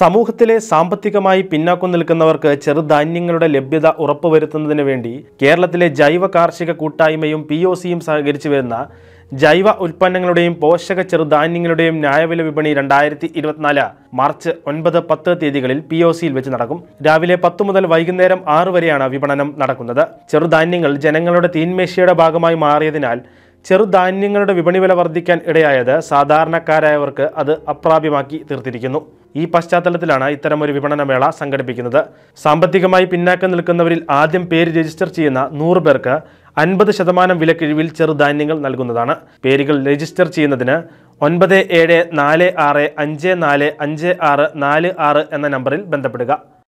സമൂഹത്തിലെ സാമ്പത്തികമായി പിന്നാക്കം നിൽക്കുന്നവർക്ക് ചെറുധാന്യങ്ങളുടെ ലഭ്യത ഉറപ്പുവരുത്തുന്നതിന് വേണ്ടി കേരളത്തിലെ ജൈവ കാർഷിക കൂട്ടായ്മയും പി ഒ സിയും സഹകരിച്ചു വരുന്ന ജൈവ ഉൽപ്പന്നങ്ങളുടെയും പോഷക ചെറുധാന്യങ്ങളുടെയും ന്യായവില വിപണി രണ്ടായിരത്തി ഇരുപത്തിനാല് മാർച്ച് ഒൻപത് പത്ത് തീയതികളിൽ പി ഒ സിയിൽ വെച്ച് നടക്കും രാവിലെ പത്ത് മുതൽ വൈകുന്നേരം ആറ് വരെയാണ് വിപണനം നടക്കുന്നത് ചെറുധാന്യങ്ങൾ ജനങ്ങളുടെ തീന്മേശയുടെ ഭാഗമായി മാറിയതിനാൽ ചെറുധാന്യങ്ങളുടെ വിപണി വില വർദ്ധിക്കാൻ ഇടയായത് സാധാരണക്കാരായവർക്ക് അത് അപ്രാപ്യമാക്കി തീർത്തിരിക്കുന്നു ഈ പശ്ചാത്തലത്തിലാണ് ഇത്തരമൊരു വിപണനമേള സംഘടിപ്പിക്കുന്നത് സാമ്പത്തികമായി പിന്നാക്കം നിൽക്കുന്നവരിൽ ആദ്യം പേര് രജിസ്റ്റർ ചെയ്യുന്ന നൂറ് പേർക്ക് അൻപത് ശതമാനം വിലക്കിഴിവിൽ ചെറുധാന്യങ്ങൾ നൽകുന്നതാണ് പേരുകൾ രജിസ്റ്റർ ചെയ്യുന്നതിന് ഒൻപത് ഏഴ് നാല് ആറ് അഞ്ച് നാല് അഞ്ച് ആറ് നാല് ആറ് എന്ന നമ്പറിൽ ബന്ധപ്പെടുക